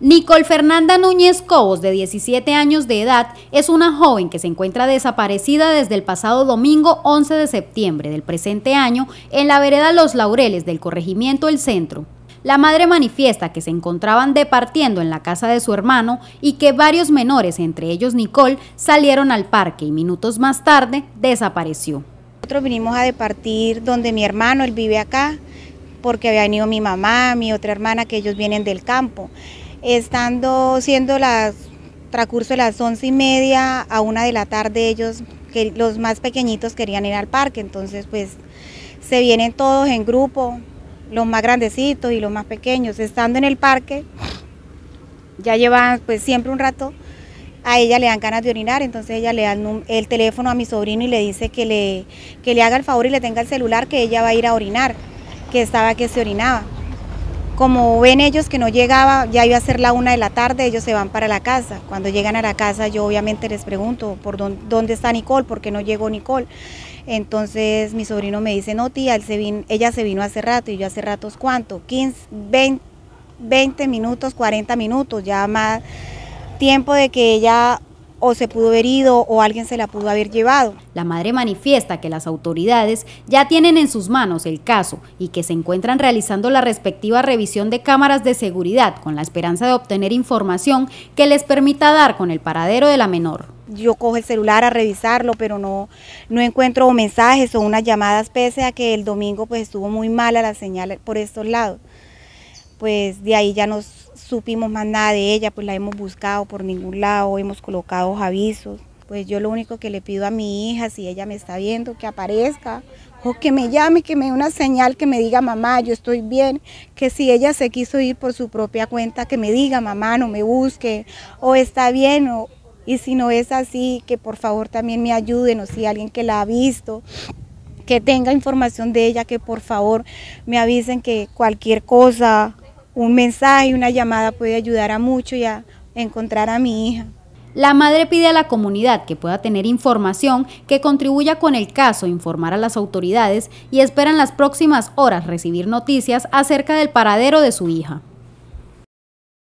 Nicole Fernanda Núñez Cobos, de 17 años de edad, es una joven que se encuentra desaparecida desde el pasado domingo 11 de septiembre del presente año en la vereda Los Laureles del corregimiento El Centro. La madre manifiesta que se encontraban departiendo en la casa de su hermano y que varios menores, entre ellos Nicole, salieron al parque y minutos más tarde desapareció. Nosotros vinimos a departir donde mi hermano, él vive acá, porque había venido mi mamá, mi otra hermana, que ellos vienen del campo estando siendo las transcurso de las once y media a una de la tarde ellos que los más pequeñitos querían ir al parque entonces pues se vienen todos en grupo los más grandecitos y los más pequeños estando en el parque ya llevan pues siempre un rato a ella le dan ganas de orinar, entonces ella le da el, teléfono a mi sobrino y le dice que le, que le haga el favor y le tenga el celular, que ella va a ir a orinar, que estaba que se orinaba. Como ven ellos que no llegaba, ya iba a ser la una de la tarde, ellos se van para la casa. Cuando llegan a la casa yo obviamente les pregunto por dónde, está Nicole, por qué no llegó Nicole. Entonces mi sobrino me dice, no tía, ella se vino hace rato y yo hace ratos cuánto, 15, 20, 20 minutos, 40 minutos, ya más tiempo de que ella o se pudo haber ido o alguien se la pudo haber llevado. La madre manifiesta que las autoridades ya tienen en sus manos el caso y que se encuentran realizando la respectiva revisión de cámaras de seguridad con la esperanza de obtener información que les permita dar con el paradero de la menor. Yo cojo el celular a revisarlo, pero no, no encuentro mensajes o unas llamadas, pese a que el domingo pues estuvo muy mala la señal por estos lados. Pues de ahí ya nos supimos más nada de ella, pues la hemos buscado por ningún lado, hemos colocado avisos. Pues yo lo único que le pido a mi hija, si ella me está viendo, que aparezca o que me llame, que me dé una señal, que me diga mamá, yo estoy bien, que si ella se quiso ir por su propia cuenta, que me diga mamá, no me busque, o está bien, o, y si no es así, que por favor también me ayuden, o si alguien que la ha visto, que tenga información de ella, que por favor me avisen que cualquier cosa, un mensaje, una llamada puede ayudar a mucho y a encontrar a mi hija. La madre pide a la comunidad que pueda tener información que contribuya con el caso, informar a las autoridades y espera en las próximas horas recibir noticias acerca del paradero de su hija.